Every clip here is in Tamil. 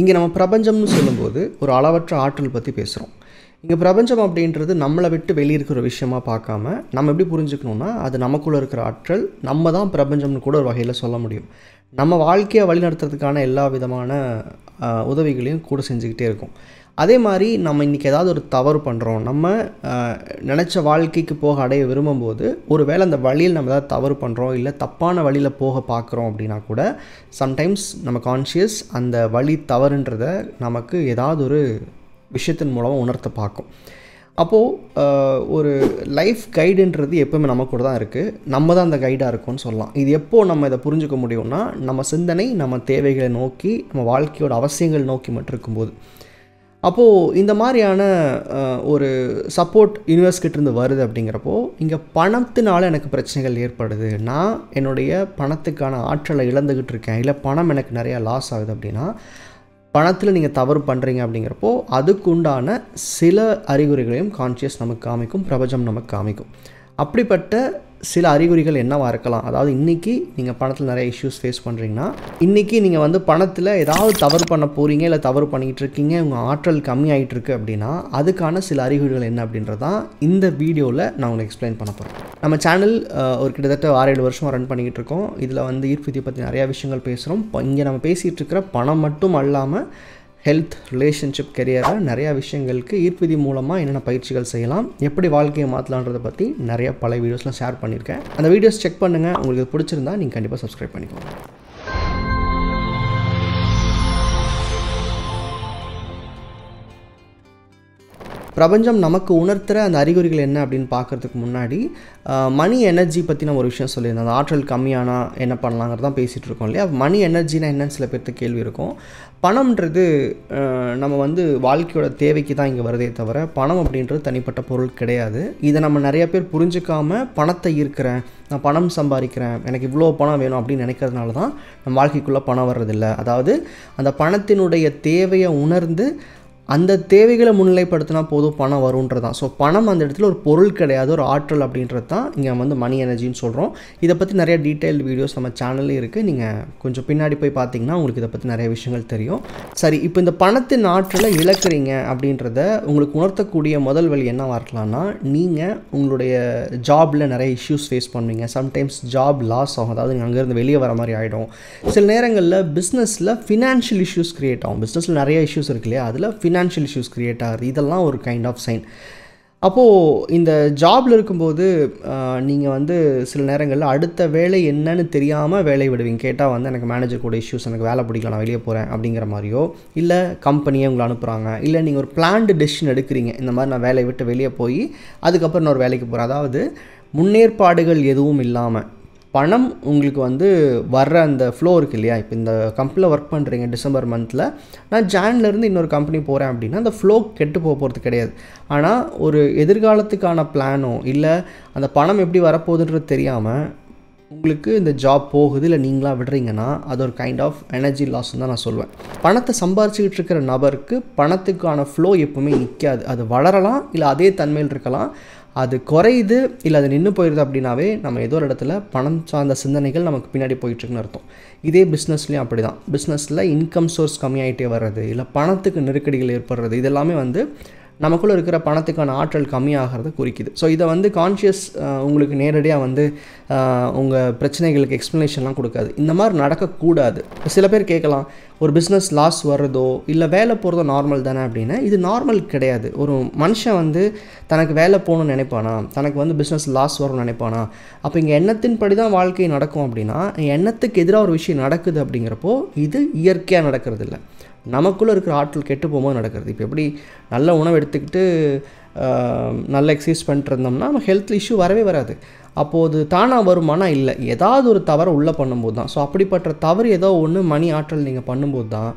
இங்கே நம்ம பிரபஞ்சம்னு சொல்லும்போது ஒரு அளவற்ற ஆற்றல் பற்றி பேசுகிறோம் இங்கே பிரபஞ்சம் அப்படின்றது நம்மளை விட்டு வெளியே இருக்கிற விஷயமா பார்க்காம நம்ம எப்படி புரிஞ்சுக்கணுன்னா அது நமக்குள்ளே இருக்கிற ஆற்றல் நம்ம தான் பிரபஞ்சம்னு கூட ஒரு வகையில் சொல்ல முடியும் நம்ம வாழ்க்கையை வழிநடத்துறதுக்கான எல்லா விதமான உதவிகளையும் கூட செஞ்சுக்கிட்டே இருக்கும் அதே மாதிரி நம்ம இன்றைக்கி ஏதாவது ஒரு தவறு பண்ணுறோம் நம்ம நினச்ச வாழ்க்கைக்கு போக அடைய விரும்பும்போது ஒரு வேளை அந்த வழியில் நம்ம ஏதாவது தவறு பண்ணுறோம் இல்லை தப்பான வழியில் போக பார்க்குறோம் அப்படின்னா கூட சம்டைம்ஸ் நம்ம கான்ஷியஸ் அந்த வழி தவறுன்றத நமக்கு ஏதாவது ஒரு விஷயத்தின் மூலமாக உணர்த்த பார்க்கும் அப்போது ஒரு லைஃப் கைடுன்றது எப்போவுமே நம்ம கூட தான் இருக்குது நம்ம தான் அந்த கைடாக இருக்கும்னு சொல்லலாம் இது எப்போது நம்ம இதை புரிஞ்சுக்க முடியும்னா நம்ம சிந்தனை நம்ம தேவைகளை நோக்கி நம்ம வாழ்க்கையோட அவசியங்கள் நோக்கி மட்டும் இருக்கும்போது அப்போது இந்த மாதிரியான ஒரு சப்போர்ட் யூனிவர்ஸ்கிட்டேருந்து வருது அப்படிங்கிறப்போ இங்கே பணத்தினால எனக்கு பிரச்சனைகள் ஏற்படுது நான் என்னுடைய பணத்துக்கான ஆற்றலை இழந்துக்கிட்டு இருக்கேன் இல்லை பணம் எனக்கு நிறையா லாஸ் ஆகுது அப்படின்னா பணத்தில் நீங்கள் தவறு பண்ணுறீங்க அப்படிங்கிறப்போ அதுக்கு உண்டான சில அறிகுறிகளையும் கான்சியஸ் நமக்கு காமிக்கும் பிரபஞ்சம் நமக்கு காமிக்கும் அப்படிப்பட்ட சில அறிகுறிகள் என்னவாக இருக்கலாம் அதாவது இன்றைக்கி நீங்கள் பணத்தில் நிறைய இஷ்யூஸ் ஃபேஸ் பண்ணுறீங்கன்னா இன்றைக்கி நீங்கள் வந்து பணத்தில் ஏதாவது தவறு பண்ண போகிறீங்க இல்லை தவறு பண்ணிக்கிட்டு இருக்கீங்க உங்கள் ஆற்றல் கம்மி ஆகிட்டுருக்கு அப்படின்னா அதுக்கான சில அறிகுறிகள் என்ன அப்படின்றதான் இந்த வீடியோவில் நான் உங்களுக்கு எக்ஸ்பிளைன் பண்ண போகிறேன் நம்ம சேனல் ஒரு கிட்டத்தட்ட ஆறு ஏழு வருஷம் ரன் பண்ணிக்கிட்டு இருக்கோம் இதில் வந்து ஈர்ப்பு பற்றி நிறையா விஷயங்கள் பேசுகிறோம் இங்கே நம்ம பேசிகிட்டு இருக்கிற பணம் மட்டும் அல்லாமல் ஹெல்த் ரிலேஷன்ஷிப் கெரியராக நிறையா விஷயங்களுக்கு ஈர்ப்பிதி மூலமாக என்னென்ன பயிற்சிகள் செய்யலாம் எப்படி வாழ்க்கையை மாற்றலான்றதை பற்றி நிறைய பல வீடியோஸ்லாம் ஷேர் பண்ணியிருக்கேன் அந்த வீடியோஸ் செக் பண்ணுங்கள் உங்களுக்கு பிடிச்சிருந்தா நீங்கள் கண்டிப்பாக சப்ஸ்கிரைப் பண்ணிக்கோங்க பிரபஞ்சம் நமக்கு உணர்த்துகிற அந்த அறிகுறிகள் என்ன அப்படின்னு பார்க்குறதுக்கு முன்னாடி மணி எனர்ஜி பற்றி நம்ம ஒரு விஷயம் சொல்லியிருந்தோம் அந்த ஆற்றல் கம்மியானா என்ன பண்ணலாங்கிறது தான் பேசிகிட்டு இருக்கோம் இல்லையா மணி எனர்ஜினா என்னன்னு சில பேர்த்து கேள்வி இருக்கும் பணம்ன்றது நம்ம வந்து வாழ்க்கையோட தேவைக்கு தான் இங்கே வருதே தவிர பணம் அப்படின்றது தனிப்பட்ட பொருள் கிடையாது இதை நம்ம நிறைய பேர் புரிஞ்சுக்காமல் பணத்தை ஈர்க்கிறேன் நான் பணம் சம்பாதிக்கிறேன் எனக்கு இவ்வளோ பணம் வேணும் அப்படின்னு நினைக்கிறதுனால தான் நம்ம வாழ்க்கைக்குள்ளே பணம் வர்றதில்லை அதாவது அந்த பணத்தினுடைய தேவையை உணர்ந்து அந்த தேவைகளை முன்னிலைப்படுத்தினா போதும் பணம் வரும்ன்றது தான் ஸோ பணம் அந்த இடத்துல ஒரு பொருள் கிடையாது ஒரு ஆற்றல் அப்படின்றது தான் இங்கே வந்து மணி எனர்ஜின்னு சொல்கிறோம் இதை பற்றி நிறைய டீட்டெயில் வீடியோஸ் நம்ம சேனல்லையும் இருக்குது நீங்கள் கொஞ்சம் பின்னாடி போய் பார்த்தீங்கன்னா உங்களுக்கு இதை பற்றி நிறைய விஷயங்கள் தெரியும் சரி இப்போ இந்த பணத்தின் ஆற்றலை இழக்கிறீங்க அப்படின்றத உங்களுக்கு உணர்த்தக்கூடிய முதல் வழி என்ன இருக்கலாம்னா நீங்கள் உங்களுடைய ஜாபில் நிறைய இஷ்யூஸ் ஃபேஸ் பண்ணுவீங்க சம்டைம்ஸ் ஜாப் லாஸ் ஆகும் அதாவது நீங்கள் அங்கேருந்து வெளியே வர மாதிரி ஆகிடும் சில நேரங்களில் பிஸ்னஸில் ஃபினான்ஷியல் இஷ்யூஸ் க்ரியேட் ஆகும் பிஸ்னஸில் நிறைய இஷ்யூஸ் இருக்கு இல்லையா அதில் ஃபினான் ஃபினான்ஷியல் இஷ்யூஸ் க்ரியேட் ஆகுது இதெல்லாம் ஒரு கைண்ட் ஆஃப் சைன் அப்போது இந்த ஜாபில் இருக்கும்போது நீங்கள் வந்து சில நேரங்களில் அடுத்த வேலை என்னன்னு தெரியாமல் வேலையை விடுவீங்க கேட்டால் வந்து எனக்கு மேனேஜர் கூட இஷ்யூஸ் எனக்கு வேலை பிடிக்கல நான் வெளியே போகிறேன் அப்படிங்கிற மாதிரியோ இல்லை கம்பெனியே உங்களை அனுப்புகிறாங்க இல்லை நீங்கள் ஒரு பிளான்டு டெசிஷன் எடுக்கிறீங்க இந்த மாதிரி நான் வேலையை விட்டு வெளியே போய் அதுக்கப்புறம் நான் ஒரு வேலைக்கு போகிறேன் அதாவது முன்னேற்பாடுகள் எதுவும் இல்லாமல் பணம் உங்களுக்கு வந்து வர்ற அந்த ஃப்ளோ இருக்குது இல்லையா இப்போ இந்த கம்பெனியில் ஒர்க் பண்ணுறீங்க டிசம்பர் மந்தில் நான் ஜான்லேருந்து இன்னொரு கம்பெனி போகிறேன் அப்படின்னா அந்த ஃப்ளோ கெட்டு போக போகிறது கிடையாது ஆனால் ஒரு எதிர்காலத்துக்கான பிளானோ இல்லை அந்த பணம் எப்படி வரப்போகுதுன்றது தெரியாமல் உங்களுக்கு இந்த ஜாப் போகுது இல்லை நீங்களாக விடுறீங்கன்னா அது ஒரு கைண்ட் ஆஃப் எனர்ஜி லாஸ் தான் நான் சொல்லுவேன் பணத்தை சம்பாரிச்சுக்கிட்டு இருக்கிற நபருக்கு பணத்துக்கான ஃப்ளோ எப்பவுமே நிற்காது அது வளரலாம் இல்லை அதே தன்மையில் இருக்கலாம் அது குறையுது இல்லை அது நின்று போயிடுது அப்படின்னாவே நம்ம ஏதோ ஒரு இடத்துல பணம் சார்ந்த சிந்தனைகள் நமக்கு பின்னாடி போயிட்டுருக்குன்னு அர்த்தம் இதே பிஸ்னஸ்லேயும் அப்படி தான் பிஸ்னஸில் இன்கம் சோர்ஸ் கம்மியாகிட்டே வர்றது இல்லை பணத்துக்கு நெருக்கடிகள் ஏற்படுறது இதெல்லாமே வந்து நமக்குள்ளே இருக்கிற பணத்துக்கான ஆற்றல் கம்மியாகிறத குறிக்குது ஸோ இதை வந்து கான்ஷியஸ் உங்களுக்கு நேரடியாக வந்து உங்கள் பிரச்சனைகளுக்கு எக்ஸ்ப்ளனேஷன்லாம் கொடுக்காது இந்த மாதிரி நடக்கக்கூடாது சில பேர் கேட்கலாம் ஒரு பிஸ்னஸ் லாஸ் வர்றதோ இல்லை வேலை போகிறதோ நார்மல் தானே அப்படின்னா இது நார்மல் கிடையாது ஒரு மனுஷன் வந்து தனக்கு வேலை போகணும்னு நினைப்பானா தனக்கு வந்து பிஸ்னஸ் லாஸ் வரும்னு நினைப்பானா அப்போ இங்கே எண்ணத்தின் படி தான் வாழ்க்கை நடக்கும் அப்படின்னா எண்ணத்துக்கு எதிராக ஒரு விஷயம் நடக்குது அப்படிங்கிறப்போ இது இயற்கையாக நடக்கிறது இல்லை நமக்குள்ளே இருக்கிற ஆற்றல் கெட்டு போகும்போது நடக்கிறது இப்போ எப்படி நல்ல உணவு எடுத்துக்கிட்டு நல்ல எக்ஸசைஸ் பண்ணிட்டுருந்தோம்னா நம்ம ஹெல்த் இஷ்யூ வரவே வராது அப்போது தானாக வருமானா இல்லை ஏதாவது ஒரு தவறை உள்ளே பண்ணும்போது தான் ஸோ அப்படிப்பட்ட தவறு ஏதோ ஒன்று மணி ஆற்றல் நீங்கள் பண்ணும்போது தான்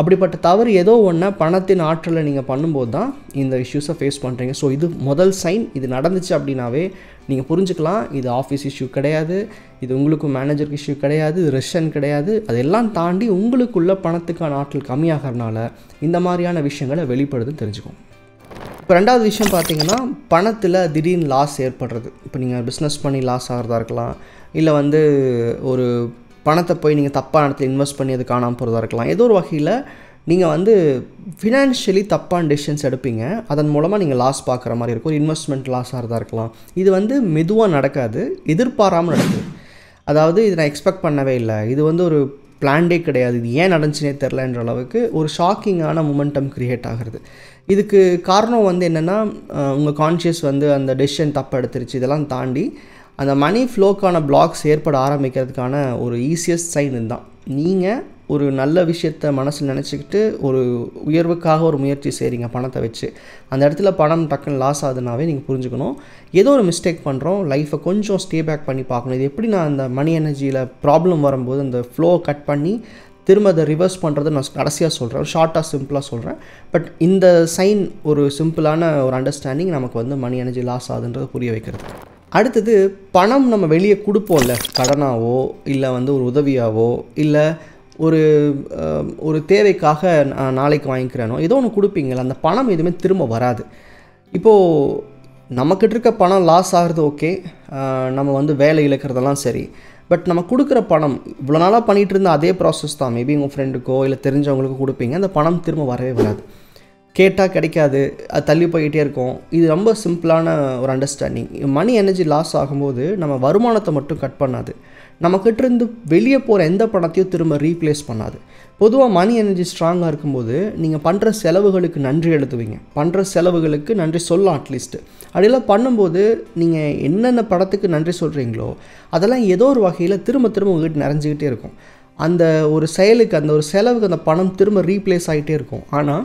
அப்படிப்பட்ட தவறு ஏதோ ஒன்று பணத்தின் ஆற்றலை நீங்கள் பண்ணும்போது தான் இந்த இஷ்யூஸை ஃபேஸ் பண்ணுறீங்க ஸோ இது முதல் சைன் இது நடந்துச்சு அப்படின்னாவே நீங்கள் புரிஞ்சுக்கலாம் இது ஆஃபீஸ் இஷ்யூ கிடையாது இது உங்களுக்கும் மேனேஜருக்கு இஷ்யூ கிடையாது ரெஷன் கிடையாது அதெல்லாம் தாண்டி உங்களுக்குள்ள பணத்துக்கான ஆற்றல் கம்மியாகிறதுனால இந்த மாதிரியான விஷயங்களை வெளிப்படுதுன்னு தெரிஞ்சுக்கும் இப்போ ரெண்டாவது விஷயம் பார்த்தீங்கன்னா பணத்தில் திடீர்னு லாஸ் ஏற்படுறது இப்போ நீங்கள் பிஸ்னஸ் பண்ணி லாஸ் ஆகிறதா இருக்கலாம் இல்லை வந்து ஒரு பணத்தை போய் நீங்கள் தப்பான இடத்துல இன்வெஸ்ட் பண்ணி அது காணாமல் போகிறதா இருக்கலாம் ஏதோ ஒரு வகையில் நீங்கள் வந்து ஃபினான்ஷியலி தப்பான டெசிஷன்ஸ் எடுப்பீங்க அதன் மூலமாக நீங்கள் லாஸ் பார்க்குற மாதிரி இருக்கும் ஒரு இன்வெஸ்ட்மெண்ட் லாஸாக இருந்தால் இருக்கலாம் இது வந்து மெதுவாக நடக்காது எதிர்பாராமல் நடக்குது அதாவது இது நான் எக்ஸ்பெக்ட் பண்ணவே இல்லை இது வந்து ஒரு பிளான்டே கிடையாது இது ஏன் நடந்துச்சுனே தெரிலன்ற அளவுக்கு ஒரு ஷாக்கிங்கான மூமெண்டம் க்ரியேட் ஆகிறது இதுக்கு காரணம் வந்து என்னென்னா உங்கள் கான்ஷியஸ் வந்து அந்த டெசிஷன் தப்பாக எடுத்துருச்சு இதெல்லாம் தாண்டி அந்த மணி ஃப்ளோக்கான பிளாக்ஸ் ஏற்பட ஆரம்பிக்கிறதுக்கான ஒரு ஈஸியஸ்ட் சைன் தான் நீங்கள் ஒரு நல்ல விஷயத்த மனசில் நினச்சிக்கிட்டு ஒரு உயர்வுக்காக ஒரு முயற்சி செய்கிறீங்க பணத்தை வச்சு அந்த இடத்துல பணம் டக்குன்னு லாஸ் ஆகுதுனாவே நீங்கள் புரிஞ்சுக்கணும் ஏதோ ஒரு மிஸ்டேக் பண்ணுறோம் லைஃப்பை கொஞ்சம் ஸ்டே பேக் பண்ணி பார்க்கணும் இது எப்படி நான் அந்த மணி எனர்ஜியில் ப்ராப்ளம் வரும்போது அந்த ஃப்ளோ கட் பண்ணி திரும்ப அதை ரிவர்ஸ் பண்ணுறது நான் கடைசியாக சொல்கிறேன் ஷார்ட்டாக சிம்பிளாக சொல்கிறேன் பட் இந்த சைன் ஒரு சிம்பிளான ஒரு அண்டர்ஸ்டாண்டிங் நமக்கு வந்து மணி எனர்ஜி லாஸ் ஆகுதுன்றது புரிய வைக்கிறது அடுத்தது பணம் நம்ம வெளியே கொடுப்போம்ல கடனாவோ இல்லை வந்து ஒரு உதவியாவோ இல்லை ஒரு ஒரு தேவைக்காக நாளைக்கு வாங்கிக்கிறேனோ ஏதோ ஒன்று கொடுப்பீங்கள அந்த பணம் எதுவுமே திரும்ப வராது இப்போது நம்மக்கிட்ட இருக்க பணம் லாஸ் ஆகிறது ஓகே நம்ம வந்து வேலை இழக்கிறதெல்லாம் சரி பட் நம்ம கொடுக்குற பணம் இவ்வளோ நாளாக பண்ணிகிட்டு இருந்த அதே ப்ராசஸ் தான் மேபி உங்கள் ஃப்ரெண்டுக்கோ இல்லை தெரிஞ்சவங்களுக்கோ கொடுப்பீங்க அந்த பணம் திரும்ப வரவே வராது கேட்டால் கிடைக்காது அது தள்ளி போய்கிட்டே இருக்கும் இது ரொம்ப சிம்பிளான ஒரு அண்டர்ஸ்டாண்டிங் மணி எனர்ஜி லாஸ் ஆகும்போது நம்ம வருமானத்தை மட்டும் கட் பண்ணாது நம்மக்கிட்டேருந்து வெளியே போகிற எந்த பணத்தையும் திரும்ப ரீப்ளேஸ் பண்ணாது பொதுவாக மணி எனர்ஜி ஸ்ட்ராங்காக இருக்கும்போது நீங்கள் பண்ணுற செலவுகளுக்கு நன்றி எழுதுவீங்க பண்ணுற செலவுகளுக்கு நன்றி சொல்லலாம் அட்லீஸ்ட்டு அப்படிலாம் பண்ணும்போது நீங்கள் என்னென்ன படத்துக்கு நன்றி சொல்கிறீங்களோ அதெல்லாம் ஏதோ ஒரு வகையில் திரும்ப திரும்ப உங்கள்கிட்ட நிறைஞ்சிக்கிட்டே இருக்கும் அந்த ஒரு செயலுக்கு அந்த ஒரு செலவுக்கு அந்த பணம் திரும்ப ரீப்ளேஸ் ஆகிட்டே இருக்கும் ஆனால்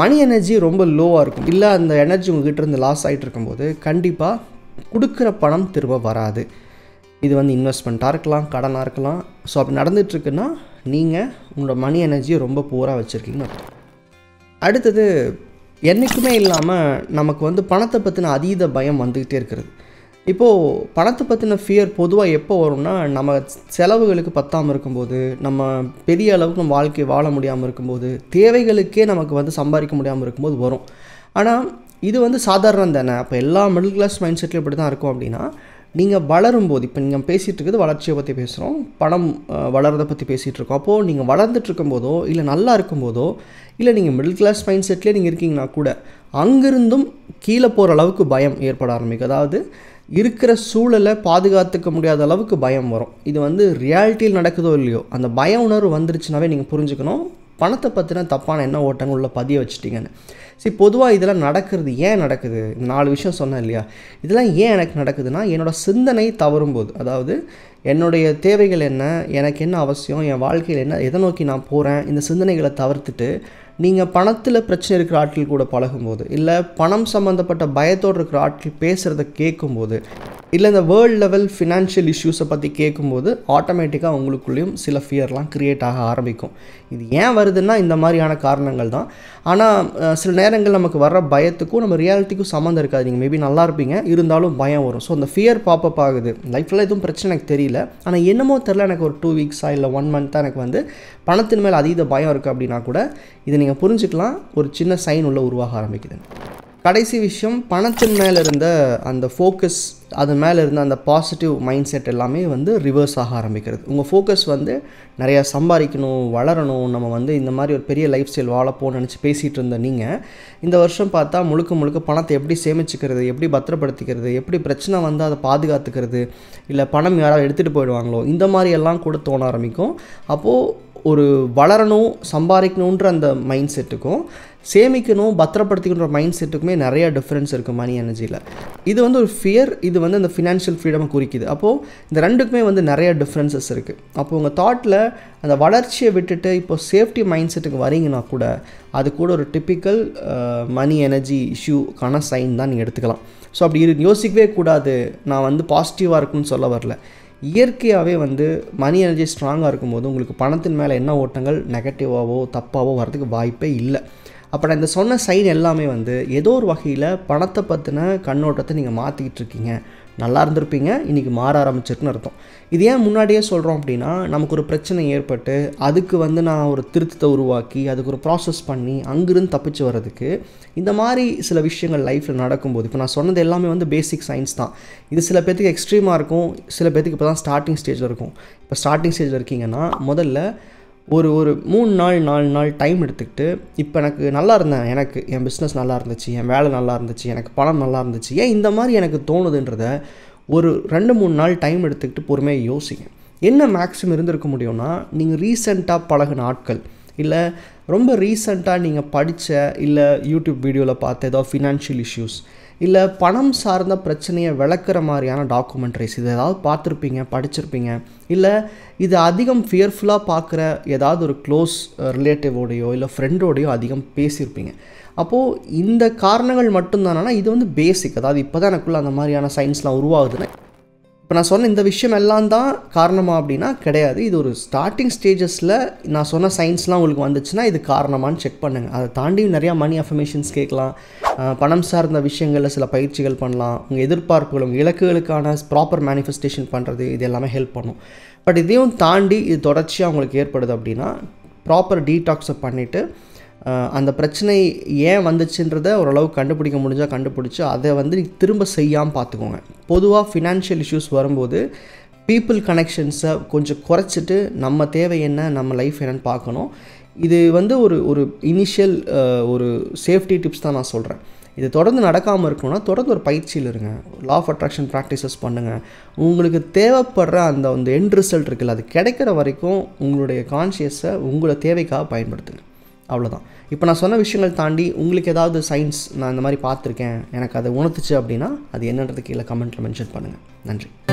மணி எனர்ஜி ரொம்ப லோவாக இருக்கும் இல்லை அந்த எனர்ஜி உங்ககிட்ட இருந்து லாஸ் ஆகிட்டு இருக்கும்போது கண்டிப்பாக கொடுக்குற பணம் திரும்ப வராது இது வந்து இன்வெஸ்ட்மெண்ட்டாக இருக்கலாம் கடனாக இருக்கலாம் ஸோ அப்படி நடந்துகிட்ருக்குன்னா நீங்கள் உங்களோட மணி எனர்ஜியை ரொம்ப பூராக வச்சுருக்கீங்கன்னு அடுத்தது என்றைக்குமே இல்லாமல் நமக்கு வந்து பணத்தை பற்றின அதீத பயம் வந்துக்கிட்டே இருக்கிறது இப்போது பணத்தை பற்றின ஃபியர் பொதுவாக எப்போ வரும்னா நம்ம செலவுகளுக்கு பத்தாமல் இருக்கும்போது நம்ம பெரிய அளவுக்கு நம்ம வாழ்க்கை வாழ முடியாமல் இருக்கும்போது தேவைகளுக்கே நமக்கு வந்து சம்பாதிக்க முடியாமல் இருக்கும்போது வரும் ஆனால் இது வந்து சாதாரணம் தானே அப்போ எல்லா மிடில் கிளாஸ் மைண்ட் செட்டில் இப்படி தான் இருக்கும் அப்படின்னா நீங்கள் வளரும்போது இப்போ நீங்கள் பேசிகிட்டு இருக்கிறது வளர்ச்சியை பற்றி பேசுகிறோம் பணம் வளர்றதை பற்றி பேசிகிட்டு இருக்கோம் அப்போது நீங்கள் வளர்ந்துட்டு போதோ இல்லை நல்லா இருக்கும்போதோ இல்லை நீங்கள் மிடில் கிளாஸ் மைண்ட் செட்லேயே நீங்கள் இருக்கீங்கன்னா கூட அங்கிருந்தும் கீழே போகிற அளவுக்கு பயம் ஏற்பட ஆரம்பிக்கும் அதாவது இருக்கிற சூழலை பாதுகாத்துக்க முடியாத அளவுக்கு பயம் வரும் இது வந்து ரியாலிட்டியில் நடக்குதோ இல்லையோ அந்த பய உணர்வு வந்துருச்சுனாவே நீங்கள் புரிஞ்சுக்கணும் பணத்தை பற்றின தப்பான என்ன ஓட்டங்கள் உள்ள பதிய வச்சுட்டிங்கன்னு சரி பொதுவாக இதெல்லாம் நடக்கிறது ஏன் நடக்குது இந்த நாலு விஷயம் சொன்னேன் இல்லையா இதெல்லாம் ஏன் எனக்கு நடக்குதுன்னா என்னோடய சிந்தனை தவறும்போது அதாவது என்னுடைய தேவைகள் என்ன எனக்கு என்ன அவசியம் என் வாழ்க்கையில் என்ன எதை நோக்கி நான் போகிறேன் இந்த சிந்தனைகளை தவிர்த்துட்டு நீங்கள் பணத்தில் பிரச்சனை இருக்கிற ஆட்கள் கூட பழகும்போது இல்லை பணம் சம்மந்தப்பட்ட பயத்தோடு இருக்கிற ஆட்கள் பேசுகிறத கேட்கும்போது இல்லை இந்த வேர்ல்ட் லெவல் ஃபினான்ஷியல் இஷ்யூஸை பற்றி கேட்கும்போது ஆட்டோமேட்டிக்காக அவங்களுக்குள்ளேயும் சில ஃபியர்லாம் க்ரியேட் ஆக ஆரம்பிக்கும் இது ஏன் வருதுன்னா இந்த மாதிரியான காரணங்கள் தான் ஆனால் சில நேரங்கள் நமக்கு வர்ற பயத்துக்கும் நம்ம ரியாலிட்டிக்கும் சம்மந்தம் இருக்காது நீங்கள் மேபி நல்லா இருப்பீங்க இருந்தாலும் பயம் வரும் ஸோ அந்த ஃபியர் பாப்பப் ஆகுது லைஃப்பில் எதுவும் பிரச்சனை எனக்கு தெரியல ஆனால் என்னமோ தெரில எனக்கு ஒரு டூ வீக்ஸாக இல்லை ஒன் மந்த்தாக எனக்கு வந்து பணத்தின் மேல் அதீத பயம் இருக்குது அப்படின்னா கூட இதை நீங்கள் புரிஞ்சுக்கலாம் ஒரு சின்ன சைன் உள்ள உருவாக ஆரம்பிக்குது கடைசி விஷயம் பணத்தின் மேலே இருந்த அந்த ஃபோக்கஸ் அது மேலே இருந்த அந்த பாசிட்டிவ் மைண்ட் செட் எல்லாமே வந்து ரிவர்ஸ் ஆக ஆரம்பிக்கிறது உங்கள் ஃபோக்கஸ் வந்து நிறையா சம்பாதிக்கணும் வளரணும் நம்ம வந்து இந்த மாதிரி ஒரு பெரிய லைஃப் ஸ்டைல் வாழப்போன்னு நினச்சி பேசிகிட்டு இருந்த நீங்கள் இந்த வருஷம் பார்த்தா முழுக்க முழுக்க பணத்தை எப்படி சேமிச்சுக்கிறது எப்படி பத்திரப்படுத்திக்கிறது எப்படி பிரச்சனை வந்து அதை பாதுகாத்துக்கிறது இல்லை பணம் யாராவது எடுத்துகிட்டு போயிடுவாங்களோ இந்த மாதிரி எல்லாம் கூட தோண ஆரம்பிக்கும் அப்போது ஒரு வளரணும் சம்பாதிக்கணுன்ற அந்த மைண்ட் செட்டுக்கும் சேமிக்கணும் பத்திரப்படுத்திக்கணுன்ற மைண்ட் செட்டுக்குமே நிறையா டிஃப்ரென்ஸ் இருக்குது மணி எனர்ஜியில் இது வந்து ஒரு ஃபியர் இது வந்து அந்த ஃபினான்ஷியல் ஃப்ரீடமை குறிக்குது அப்போது இந்த ரெண்டுக்குமே வந்து நிறைய டிஃப்ரென்சஸ் இருக்குது அப்போது உங்கள் தாட்டில் அந்த வளர்ச்சியை விட்டுட்டு இப்போ சேஃப்டி மைண்ட் செட்டுக்கு வரீங்கன்னா கூட அது கூட ஒரு டிப்பிக்கல் மணி எனர்ஜி இஷ்யூக்கான சைன் தான் நீங்கள் எடுத்துக்கலாம் ஸோ அப்படி யோசிக்கவே கூடாது நான் வந்து பாசிட்டிவாக இருக்குன்னு சொல்ல வரல இயற்கையாகவே வந்து மணி எனர்ஜி ஸ்ட்ராங்காக இருக்கும்போது உங்களுக்கு பணத்தின் மேலே என்ன ஓட்டங்கள் நெகட்டிவாகவோ தப்பாகவோ வரதுக்கு வாய்ப்பே இல்லை அப்போ நான் இந்த சொன்ன சைன் எல்லாமே வந்து ஏதோ ஒரு வகையில் பணத்தை பற்றின கண்ணோட்டத்தை நீங்கள் மாற்றிக்கிட்டு இருக்கீங்க நல்லா இருந்திருப்பீங்க இன்றைக்கி மாற ஆரம்பிச்சிருக்குன்னு அர்த்தம் இது ஏன் முன்னாடியே சொல்கிறோம் அப்படின்னா நமக்கு ஒரு பிரச்சனை ஏற்பட்டு அதுக்கு வந்து நான் ஒரு திருத்தத்தை உருவாக்கி அதுக்கு ஒரு ப்ராசஸ் பண்ணி அங்கிருந்து தப்பிச்சு வர்றதுக்கு இந்த மாதிரி சில விஷயங்கள் லைஃப்பில் நடக்கும்போது இப்போ நான் சொன்னது எல்லாமே வந்து பேசிக் சயின்ஸ் தான் இது சில பேர்த்துக்கு எக்ஸ்ட்ரீமாக இருக்கும் சில பேர்த்துக்கு இப்போ தான் ஸ்டார்டிங் ஸ்டேஜில் இருக்கும் இப்போ ஸ்டார்டிங் ஸ்டேஜில் இருக்கீங்கன்னா முதல்ல ஒரு ஒரு மூணு நாள் நாலு நாள் டைம் எடுத்துக்கிட்டு இப்போ எனக்கு நல்லா இருந்தேன் எனக்கு என் பிஸ்னஸ் நல்லா இருந்துச்சு என் வேலை நல்லா இருந்துச்சு எனக்கு பணம் நல்லா இருந்துச்சு ஏன் இந்த மாதிரி எனக்கு தோணுதுன்றத ஒரு ரெண்டு மூணு நாள் டைம் எடுத்துக்கிட்டு பொறுமையாக யோசிங்க என்ன மேக்ஸிமம் இருந்திருக்க முடியும்னா நீங்கள் ரீசெண்டாக பழகின ஆட்கள் இல்லை ரொம்ப ரீசெண்டாக நீங்கள் படித்த இல்லை யூடியூப் வீடியோவில் பார்த்த ஏதோ ஃபினான்ஷியல் இஷ்யூஸ் இல்லை பணம் சார்ந்த பிரச்சனையை விளக்குற மாதிரியான டாக்குமெண்ட்ரிஸ் இது ஏதாவது பார்த்துருப்பீங்க படிச்சிருப்பீங்க இல்லை இது அதிகம் ஃபியர்ஃபுல்லாக பார்க்குற ஏதாவது ஒரு க்ளோஸ் ரிலேட்டிவோடையோ இல்லை ஃப்ரெண்டோடையோ அதிகம் பேசியிருப்பீங்க அப்போது இந்த காரணங்கள் மட்டும்தானா இது வந்து பேசிக் அதாவது இப்போ தான் எனக்குள்ளே அந்த மாதிரியான சயின்ஸ்லாம் உருவாகுதுன்னா இப்போ நான் சொன்ன இந்த விஷயம் எல்லாம் தான் காரணமாக அப்படின்னா கிடையாது இது ஒரு ஸ்டார்டிங் ஸ்டேஜஸில் நான் சொன்ன சயின்ஸ்லாம் உங்களுக்கு வந்துச்சுன்னா இது காரணமானு செக் பண்ணுங்கள் அதை தாண்டி நிறையா மணி அஃபர்மேஷன்ஸ் கேட்கலாம் பணம் சார்ந்த விஷயங்களில் சில பயிற்சிகள் பண்ணலாம் உங்கள் எதிர்பார்ப்புகள் உங்கள் இலக்குகளுக்கான ப்ராப்பர் மேனிஃபெஸ்டேஷன் பண்ணுறது இது எல்லாமே ஹெல்ப் பண்ணும் பட் இதையும் தாண்டி இது தொடர்ச்சியாக உங்களுக்கு ஏற்படுது அப்படின்னா ப்ராப்பர் டீடாக்ஸை பண்ணிவிட்டு அந்த பிரச்சனை ஏன் வந்துச்சுன்றத ஓரளவு கண்டுபிடிக்க முடிஞ்சால் கண்டுபிடிச்சி அதை வந்து நீங்கள் திரும்ப செய்யாமல் பார்த்துக்கோங்க பொதுவாக ஃபினான்ஷியல் இஷ்யூஸ் வரும்போது பீப்புள் கனெக்ஷன்ஸை கொஞ்சம் குறைச்சிட்டு நம்ம தேவை என்ன நம்ம லைஃப் என்னன்னு பார்க்கணும் இது வந்து ஒரு ஒரு இனிஷியல் ஒரு சேஃப்டி டிப்ஸ் தான் நான் சொல்கிறேன் இது தொடர்ந்து நடக்காமல் இருக்கணும்னா தொடர்ந்து ஒரு பயிற்சியில் இருங்க லா ஆஃப் அட்ராக்ஷன் ப்ராக்டிசஸ் பண்ணுங்கள் உங்களுக்கு தேவைப்படுற அந்த அந்த எண்ட் ரிசல்ட் இருக்குல்ல அது கிடைக்கிற வரைக்கும் உங்களுடைய கான்ஷியஸை உங்களை தேவைக்காக பயன்படுத்துங்க அவ்வளோதான் இப்போ நான் சொன்ன விஷயங்கள் தாண்டி உங்களுக்கு ஏதாவது சயின்ஸ் நான் இந்த மாதிரி பார்த்துருக்கேன் எனக்கு அதை உணர்த்துச்சு அப்படின்னா அது என்னன்றது கீழே கமெண்ட்டில் மென்ஷன் பண்ணுங்கள் நன்றி